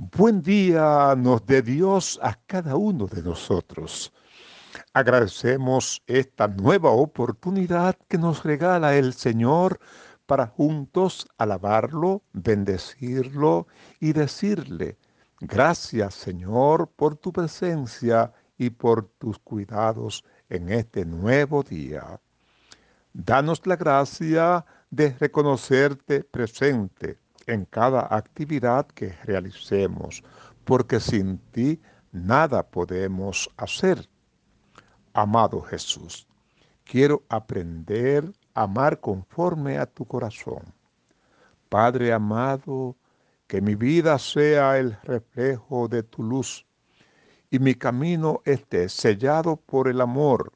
Buen día nos dé Dios a cada uno de nosotros. Agradecemos esta nueva oportunidad que nos regala el Señor para juntos alabarlo, bendecirlo y decirle, gracias Señor por tu presencia y por tus cuidados en este nuevo día. Danos la gracia de reconocerte presente en cada actividad que realicemos, porque sin ti nada podemos hacer. Amado Jesús, quiero aprender a amar conforme a tu corazón. Padre amado, que mi vida sea el reflejo de tu luz y mi camino esté sellado por el amor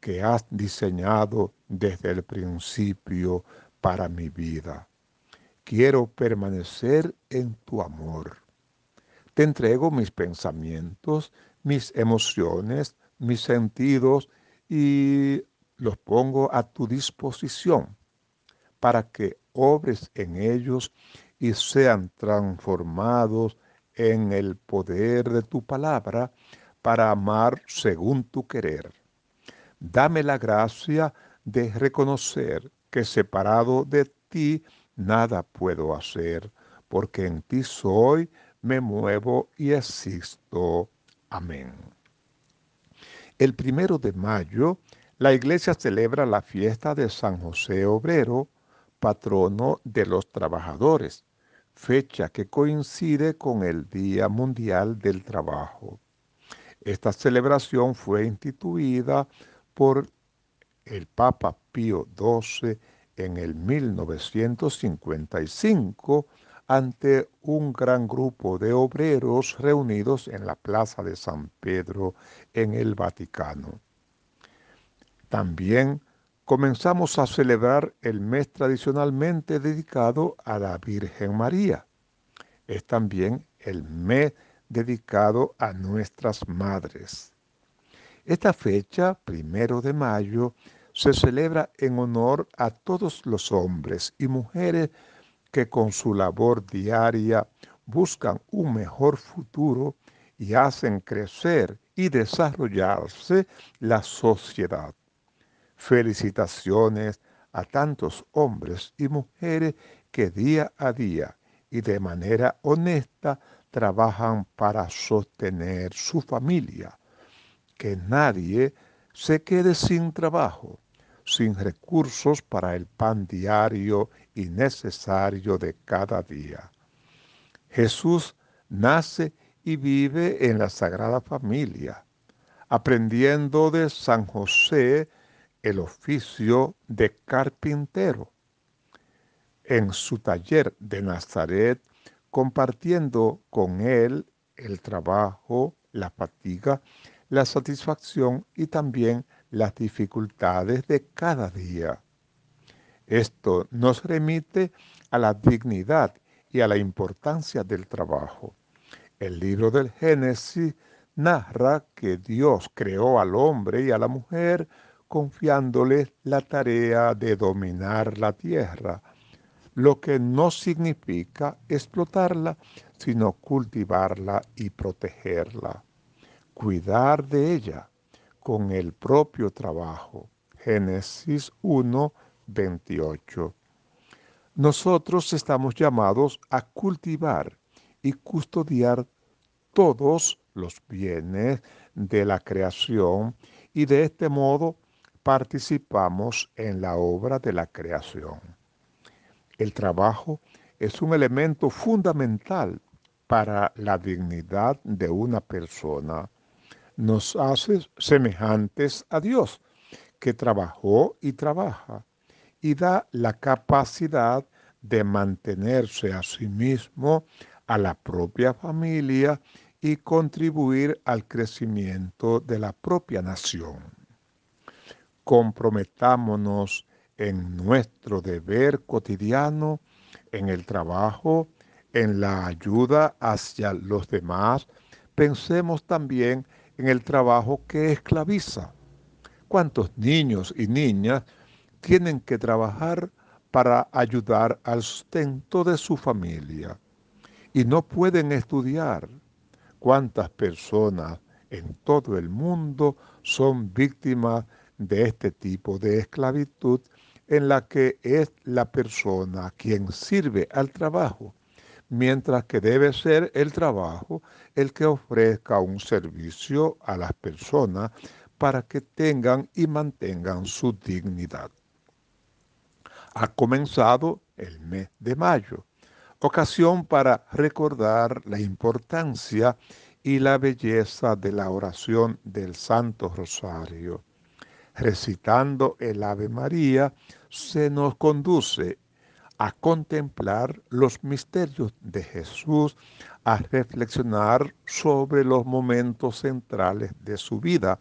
que has diseñado desde el principio para mi vida. Quiero permanecer en tu amor. Te entrego mis pensamientos, mis emociones, mis sentidos y los pongo a tu disposición para que obres en ellos y sean transformados en el poder de tu palabra para amar según tu querer. Dame la gracia de reconocer que separado de ti nada puedo hacer, porque en ti soy, me muevo y existo. Amén. El primero de mayo, la iglesia celebra la fiesta de San José Obrero, patrono de los trabajadores, fecha que coincide con el Día Mundial del Trabajo. Esta celebración fue instituida por el Papa Pío XII en el 1955 ante un gran grupo de obreros reunidos en la Plaza de San Pedro en el Vaticano. También comenzamos a celebrar el mes tradicionalmente dedicado a la Virgen María. Es también el mes dedicado a nuestras madres. Esta fecha, primero de mayo, se celebra en honor a todos los hombres y mujeres que con su labor diaria buscan un mejor futuro y hacen crecer y desarrollarse la sociedad. Felicitaciones a tantos hombres y mujeres que día a día y de manera honesta trabajan para sostener su familia. Que nadie se quede sin trabajo sin recursos para el pan diario y necesario de cada día. Jesús nace y vive en la Sagrada Familia, aprendiendo de San José el oficio de carpintero. En su taller de Nazaret, compartiendo con él el trabajo, la fatiga, la satisfacción y también las dificultades de cada día. Esto nos remite a la dignidad y a la importancia del trabajo. El libro del Génesis narra que Dios creó al hombre y a la mujer confiándoles la tarea de dominar la tierra, lo que no significa explotarla, sino cultivarla y protegerla, cuidar de ella con el propio trabajo. Génesis 1, 28. Nosotros estamos llamados a cultivar y custodiar todos los bienes de la creación y de este modo participamos en la obra de la creación. El trabajo es un elemento fundamental para la dignidad de una persona nos hace semejantes a Dios, que trabajó y trabaja, y da la capacidad de mantenerse a sí mismo, a la propia familia y contribuir al crecimiento de la propia nación. Comprometámonos en nuestro deber cotidiano, en el trabajo, en la ayuda hacia los demás. Pensemos también en el trabajo que esclaviza. ¿Cuántos niños y niñas tienen que trabajar para ayudar al sustento de su familia? Y no pueden estudiar. ¿Cuántas personas en todo el mundo son víctimas de este tipo de esclavitud en la que es la persona quien sirve al trabajo mientras que debe ser el trabajo el que ofrezca un servicio a las personas para que tengan y mantengan su dignidad. Ha comenzado el mes de mayo, ocasión para recordar la importancia y la belleza de la oración del Santo Rosario. Recitando el Ave María, se nos conduce a contemplar los misterios de Jesús, a reflexionar sobre los momentos centrales de su vida,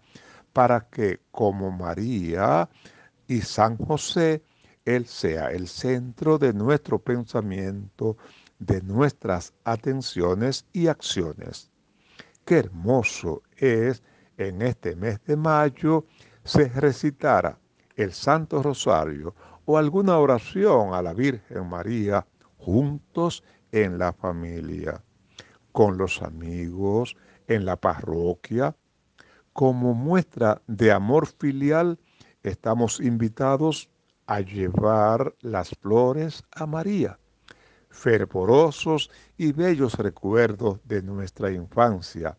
para que como María y San José, Él sea el centro de nuestro pensamiento, de nuestras atenciones y acciones. Qué hermoso es en este mes de mayo se recitara el Santo Rosario o alguna oración a la Virgen María juntos en la familia, con los amigos, en la parroquia. Como muestra de amor filial, estamos invitados a llevar las flores a María, fervorosos y bellos recuerdos de nuestra infancia.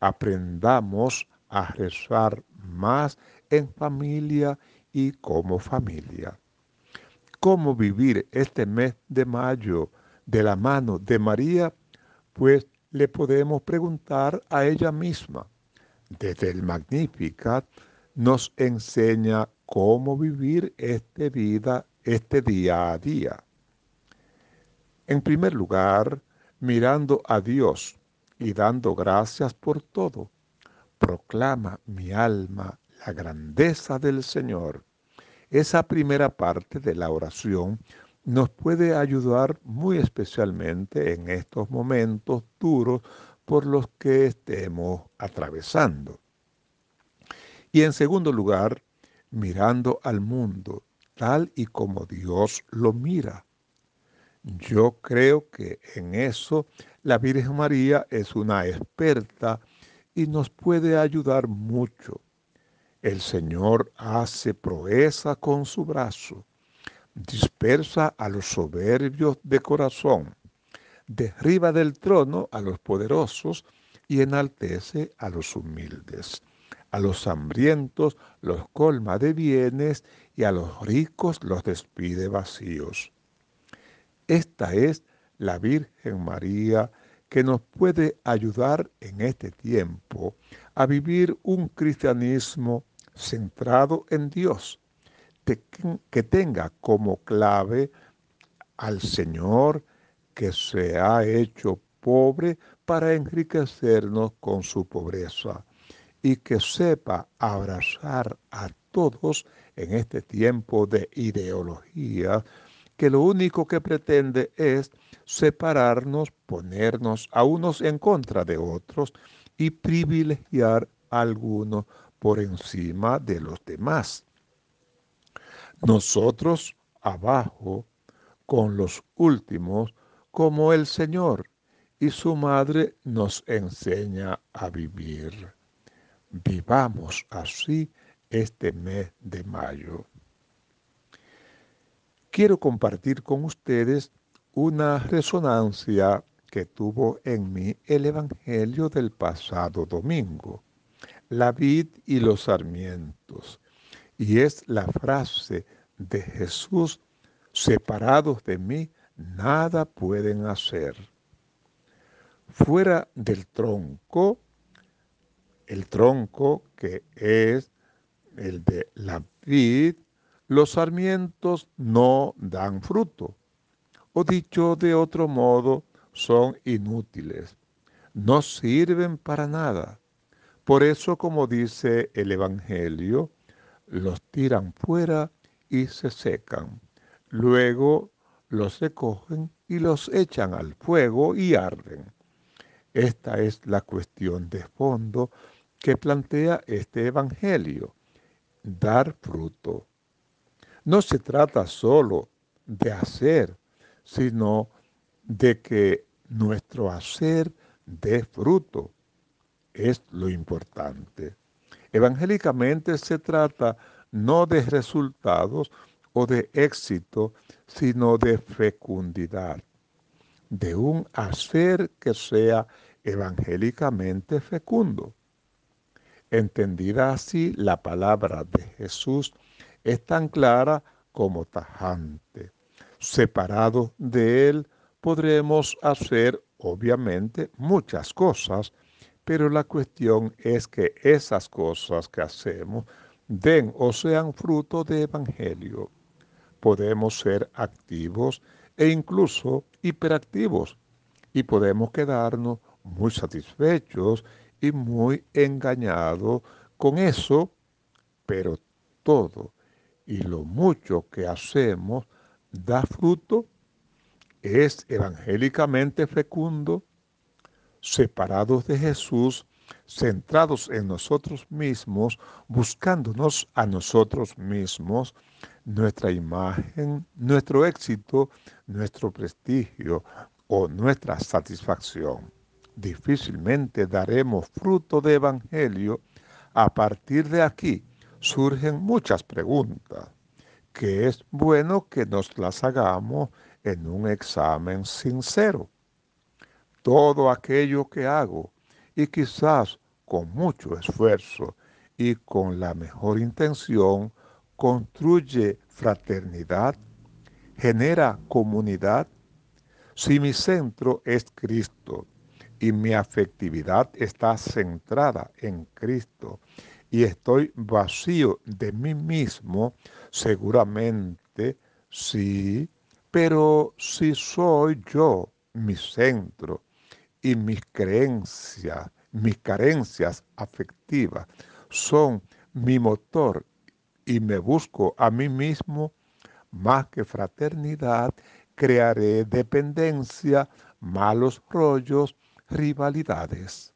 Aprendamos a rezar más en familia y como familia cómo vivir este mes de mayo de la mano de María, pues le podemos preguntar a ella misma. Desde el Magnificat nos enseña cómo vivir este vida, este día a día. En primer lugar, mirando a Dios y dando gracias por todo, proclama mi alma la grandeza del Señor. Esa primera parte de la oración nos puede ayudar muy especialmente en estos momentos duros por los que estemos atravesando. Y en segundo lugar, mirando al mundo tal y como Dios lo mira. Yo creo que en eso la Virgen María es una experta y nos puede ayudar mucho. El Señor hace proeza con su brazo, dispersa a los soberbios de corazón, derriba del trono a los poderosos y enaltece a los humildes. A los hambrientos los colma de bienes y a los ricos los despide vacíos. Esta es la Virgen María que nos puede ayudar en este tiempo a vivir un cristianismo centrado en Dios, que tenga como clave al Señor que se ha hecho pobre para enriquecernos con su pobreza y que sepa abrazar a todos en este tiempo de ideología que lo único que pretende es separarnos, ponernos a unos en contra de otros y privilegiar a algunos por encima de los demás. Nosotros abajo con los últimos como el Señor y su madre nos enseña a vivir. Vivamos así este mes de mayo. Quiero compartir con ustedes una resonancia que tuvo en mí el Evangelio del pasado domingo la vid y los sarmientos. Y es la frase de Jesús, separados de mí, nada pueden hacer. Fuera del tronco, el tronco que es el de la vid, los sarmientos no dan fruto. O dicho de otro modo, son inútiles. No sirven para nada. Por eso, como dice el Evangelio, los tiran fuera y se secan. Luego los recogen y los echan al fuego y arden. Esta es la cuestión de fondo que plantea este Evangelio, dar fruto. No se trata solo de hacer, sino de que nuestro hacer dé fruto es lo importante. Evangélicamente se trata no de resultados o de éxito, sino de fecundidad, de un hacer que sea evangélicamente fecundo. Entendida así, la palabra de Jesús es tan clara como tajante. Separados de Él podremos hacer, obviamente, muchas cosas, pero la cuestión es que esas cosas que hacemos den o sean fruto de evangelio. Podemos ser activos e incluso hiperactivos y podemos quedarnos muy satisfechos y muy engañados con eso, pero todo y lo mucho que hacemos da fruto, es evangélicamente fecundo separados de Jesús, centrados en nosotros mismos, buscándonos a nosotros mismos, nuestra imagen, nuestro éxito, nuestro prestigio o nuestra satisfacción. Difícilmente daremos fruto de evangelio. A partir de aquí surgen muchas preguntas que es bueno que nos las hagamos en un examen sincero todo aquello que hago y quizás con mucho esfuerzo y con la mejor intención construye fraternidad, genera comunidad. Si mi centro es Cristo y mi afectividad está centrada en Cristo y estoy vacío de mí mismo, seguramente sí, pero si soy yo mi centro y mis creencias, mis carencias afectivas son mi motor y me busco a mí mismo más que fraternidad, crearé dependencia, malos rollos, rivalidades.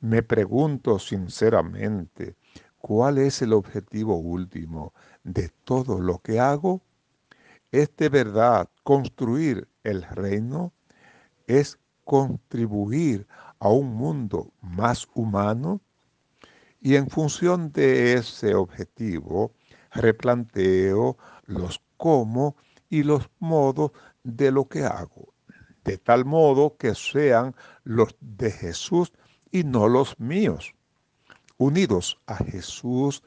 Me pregunto sinceramente, ¿cuál es el objetivo último de todo lo que hago? ¿Es de verdad construir el reino? ¿Es contribuir a un mundo más humano? Y en función de ese objetivo, replanteo los cómo y los modos de lo que hago, de tal modo que sean los de Jesús y no los míos. Unidos a Jesús,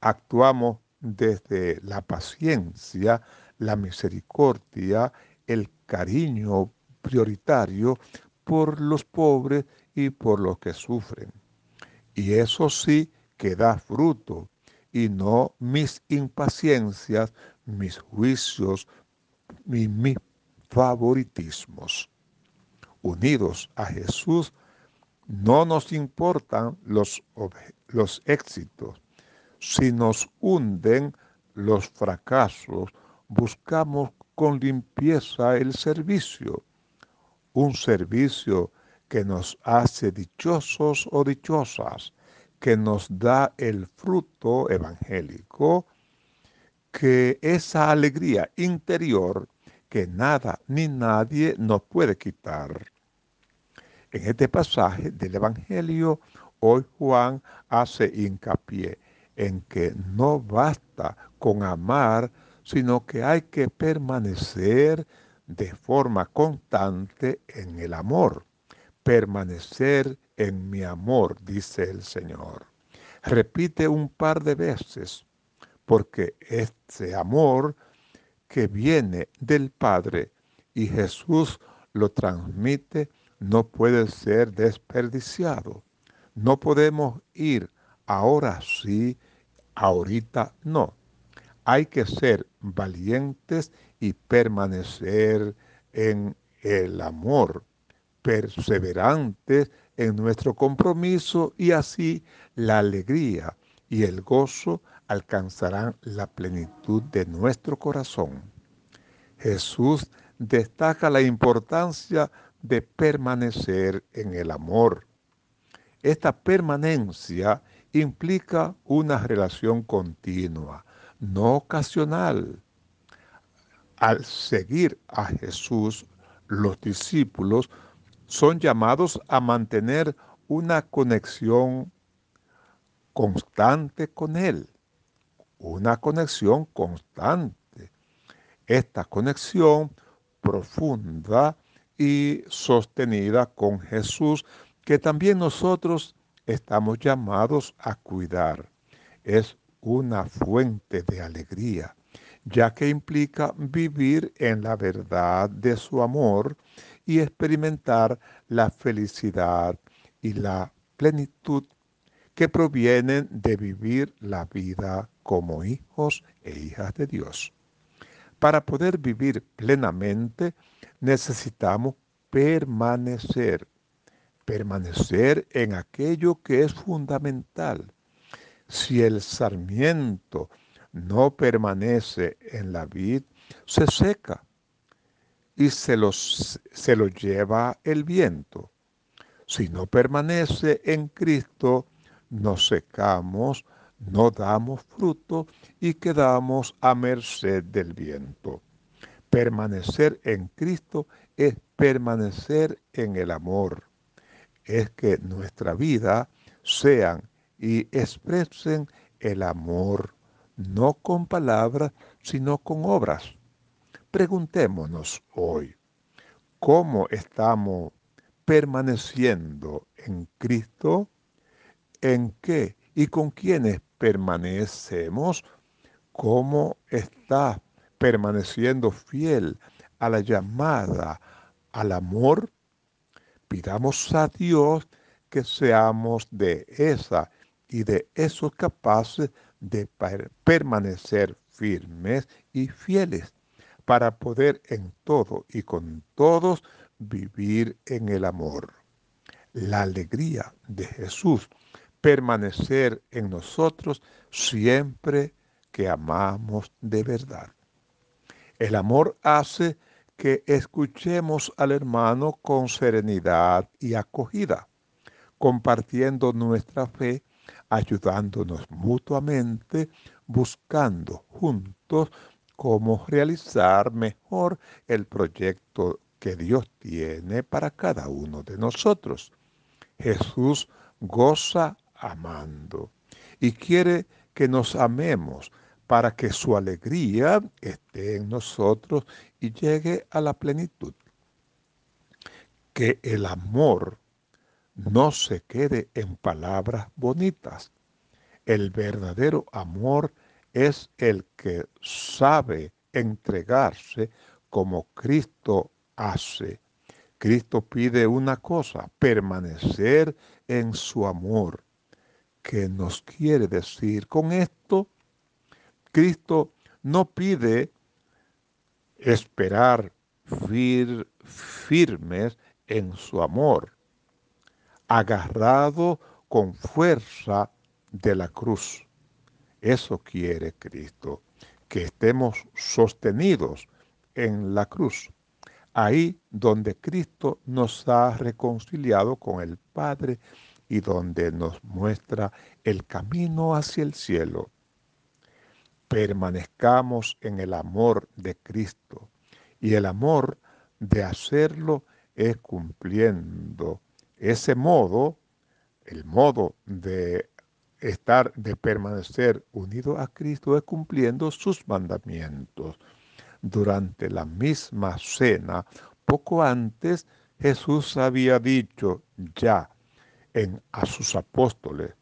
actuamos desde la paciencia, la misericordia, el cariño prioritario por los pobres y por los que sufren. Y eso sí que da fruto, y no mis impaciencias, mis juicios y mis favoritismos. Unidos a Jesús, no nos importan los, los éxitos. Si nos hunden los fracasos, buscamos con limpieza el servicio un servicio que nos hace dichosos o dichosas, que nos da el fruto evangélico, que esa alegría interior que nada ni nadie nos puede quitar. En este pasaje del Evangelio, hoy Juan hace hincapié en que no basta con amar, sino que hay que permanecer de forma constante en el amor. Permanecer en mi amor, dice el Señor. Repite un par de veces, porque este amor que viene del Padre y Jesús lo transmite no puede ser desperdiciado. No podemos ir ahora sí, ahorita no. Hay que ser valientes y y permanecer en el amor, perseverantes en nuestro compromiso y así la alegría y el gozo alcanzarán la plenitud de nuestro corazón. Jesús destaca la importancia de permanecer en el amor. Esta permanencia implica una relación continua, no ocasional, al seguir a Jesús, los discípulos son llamados a mantener una conexión constante con Él, una conexión constante. Esta conexión profunda y sostenida con Jesús, que también nosotros estamos llamados a cuidar. Es una fuente de alegría, ya que implica vivir en la verdad de su amor y experimentar la felicidad y la plenitud que provienen de vivir la vida como hijos e hijas de Dios. Para poder vivir plenamente necesitamos permanecer, permanecer en aquello que es fundamental. Si el sarmiento no permanece en la vid, se seca y se, los, se lo lleva el viento. Si no permanece en Cristo, nos secamos, no damos fruto y quedamos a merced del viento. Permanecer en Cristo es permanecer en el amor. Es que nuestra vida sean y expresen el amor no con palabras, sino con obras. Preguntémonos hoy, ¿cómo estamos permaneciendo en Cristo? ¿En qué y con quiénes permanecemos? ¿Cómo está permaneciendo fiel a la llamada al amor? Pidamos a Dios que seamos de esa y de esos capaces de permanecer firmes y fieles para poder en todo y con todos vivir en el amor. La alegría de Jesús permanecer en nosotros siempre que amamos de verdad. El amor hace que escuchemos al hermano con serenidad y acogida, compartiendo nuestra fe ayudándonos mutuamente, buscando juntos cómo realizar mejor el proyecto que Dios tiene para cada uno de nosotros. Jesús goza amando y quiere que nos amemos para que su alegría esté en nosotros y llegue a la plenitud. Que el amor no se quede en palabras bonitas. El verdadero amor es el que sabe entregarse como Cristo hace. Cristo pide una cosa, permanecer en su amor. ¿Qué nos quiere decir con esto? Cristo no pide esperar firmes en su amor agarrado con fuerza de la cruz. Eso quiere Cristo, que estemos sostenidos en la cruz, ahí donde Cristo nos ha reconciliado con el Padre y donde nos muestra el camino hacia el cielo. Permanezcamos en el amor de Cristo y el amor de hacerlo es cumpliendo ese modo, el modo de estar, de permanecer unido a Cristo es cumpliendo sus mandamientos. Durante la misma cena, poco antes, Jesús había dicho ya en, a sus apóstoles,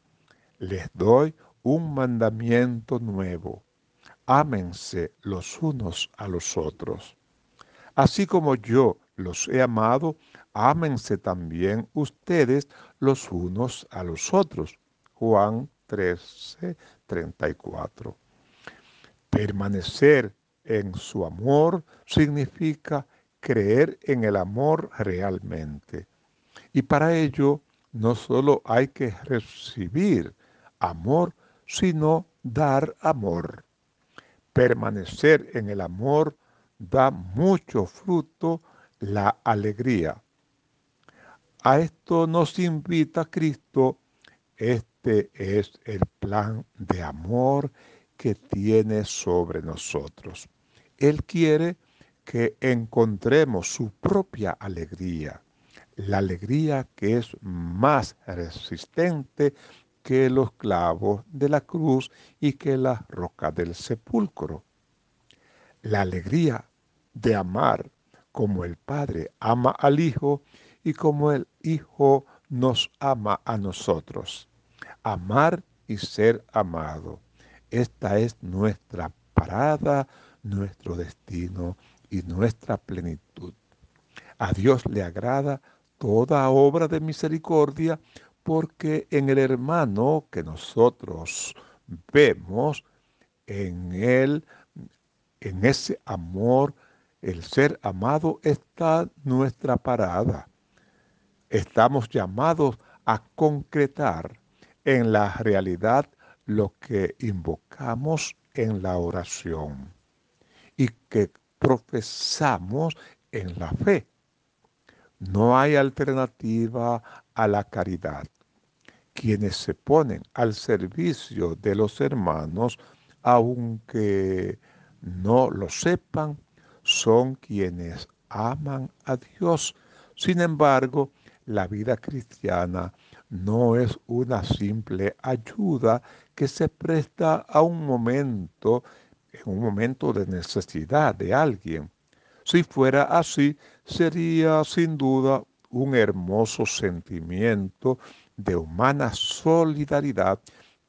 les doy un mandamiento nuevo, ámense los unos a los otros. Así como yo los he amado, ámense también ustedes los unos a los otros. Juan 13, 34. Permanecer en su amor significa creer en el amor realmente. Y para ello no solo hay que recibir amor, sino dar amor. Permanecer en el amor da mucho fruto la alegría a esto nos invita Cristo. Este es el plan de amor que tiene sobre nosotros. Él quiere que encontremos su propia alegría, la alegría que es más resistente que los clavos de la cruz y que la roca del sepulcro. La alegría de amar como el Padre ama al Hijo y como el Hijo nos ama a nosotros. Amar y ser amado. Esta es nuestra parada, nuestro destino y nuestra plenitud. A Dios le agrada toda obra de misericordia porque en el hermano que nosotros vemos, en él, en ese amor, el ser amado está nuestra parada estamos llamados a concretar en la realidad lo que invocamos en la oración y que profesamos en la fe. No hay alternativa a la caridad. Quienes se ponen al servicio de los hermanos, aunque no lo sepan, son quienes aman a Dios. Sin embargo, la vida cristiana no es una simple ayuda que se presta a un momento, en un momento de necesidad de alguien. Si fuera así, sería sin duda un hermoso sentimiento de humana solidaridad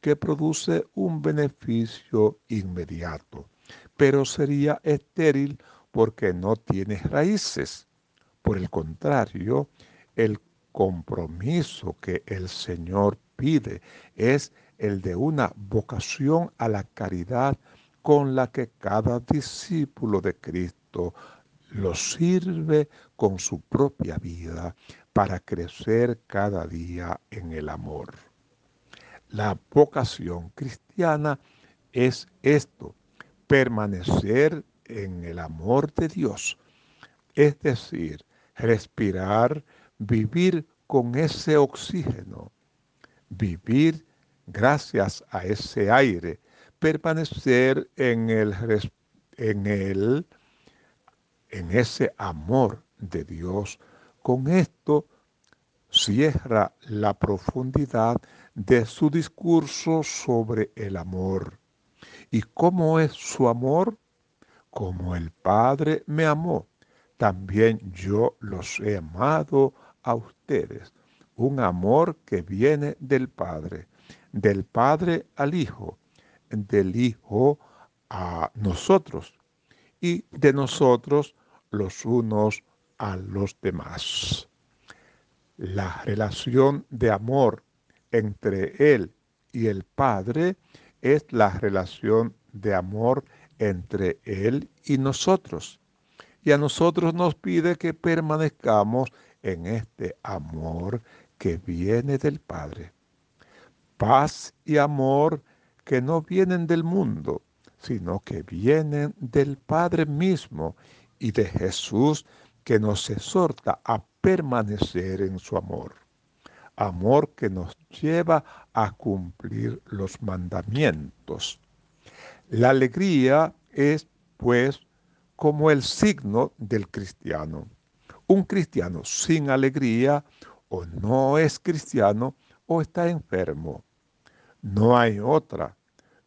que produce un beneficio inmediato, pero sería estéril porque no tiene raíces. Por el contrario, el compromiso que el Señor pide es el de una vocación a la caridad con la que cada discípulo de Cristo lo sirve con su propia vida para crecer cada día en el amor. La vocación cristiana es esto, permanecer en el amor de Dios, es decir, respirar vivir con ese oxígeno, vivir gracias a ese aire, permanecer en el, en el, en ese amor de Dios. Con esto cierra la profundidad de su discurso sobre el amor. ¿Y cómo es su amor? Como el Padre me amó, también yo los he amado a ustedes un amor que viene del Padre, del Padre al Hijo, del Hijo a nosotros y de nosotros los unos a los demás. La relación de amor entre Él y el Padre es la relación de amor entre Él y nosotros. Y a nosotros nos pide que permanezcamos en este amor que viene del Padre. Paz y amor que no vienen del mundo, sino que vienen del Padre mismo y de Jesús que nos exhorta a permanecer en su amor. Amor que nos lleva a cumplir los mandamientos. La alegría es, pues, como el signo del cristiano. Un cristiano sin alegría o no es cristiano o está enfermo. No hay otra.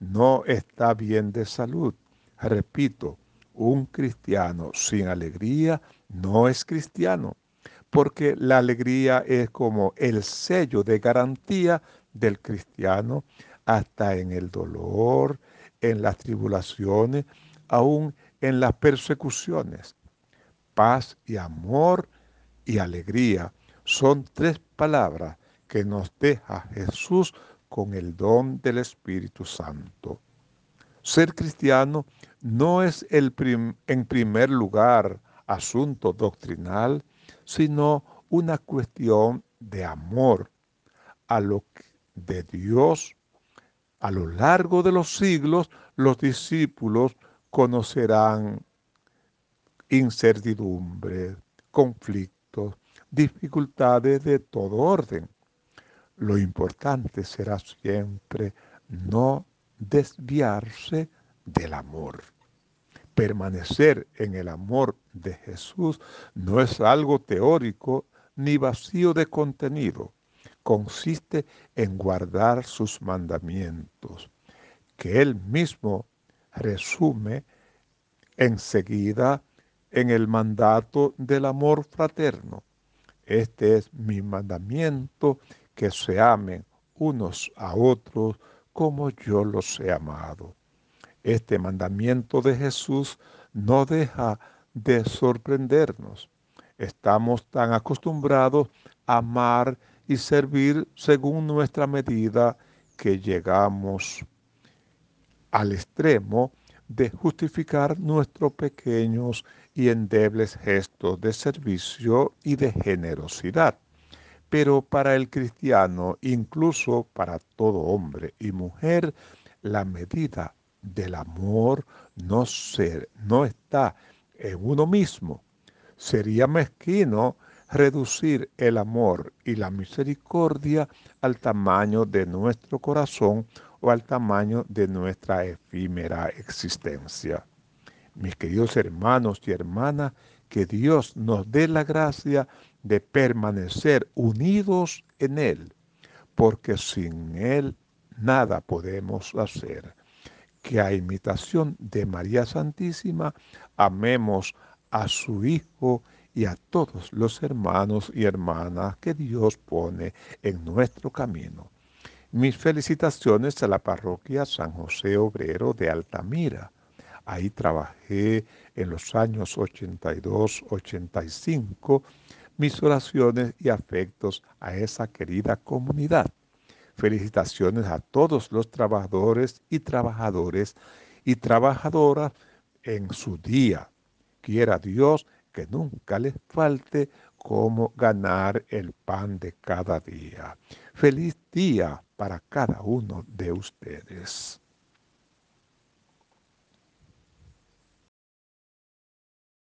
No está bien de salud. Repito, un cristiano sin alegría no es cristiano, porque la alegría es como el sello de garantía del cristiano hasta en el dolor, en las tribulaciones, aún en las persecuciones paz y amor y alegría. Son tres palabras que nos deja Jesús con el don del Espíritu Santo. Ser cristiano no es el en primer lugar asunto doctrinal, sino una cuestión de amor a lo de Dios. A lo largo de los siglos, los discípulos conocerán incertidumbres, conflictos, dificultades de todo orden. Lo importante será siempre no desviarse del amor. Permanecer en el amor de Jesús no es algo teórico ni vacío de contenido. Consiste en guardar sus mandamientos, que él mismo resume enseguida en el mandato del amor fraterno. Este es mi mandamiento, que se amen unos a otros como yo los he amado. Este mandamiento de Jesús no deja de sorprendernos. Estamos tan acostumbrados a amar y servir según nuestra medida que llegamos al extremo de justificar nuestros pequeños y endebles gestos de servicio y de generosidad. Pero para el cristiano, incluso para todo hombre y mujer, la medida del amor no, ser, no está en uno mismo. Sería mezquino reducir el amor y la misericordia al tamaño de nuestro corazón o al tamaño de nuestra efímera existencia. Mis queridos hermanos y hermanas, que Dios nos dé la gracia de permanecer unidos en Él, porque sin Él nada podemos hacer. Que a imitación de María Santísima amemos a su Hijo y a todos los hermanos y hermanas que Dios pone en nuestro camino. Mis felicitaciones a la parroquia San José Obrero de Altamira. Ahí trabajé en los años 82-85 mis oraciones y afectos a esa querida comunidad. Felicitaciones a todos los trabajadores y trabajadores y trabajadoras en su día. Quiera Dios que nunca les falte cómo ganar el pan de cada día. Feliz día para cada uno de ustedes.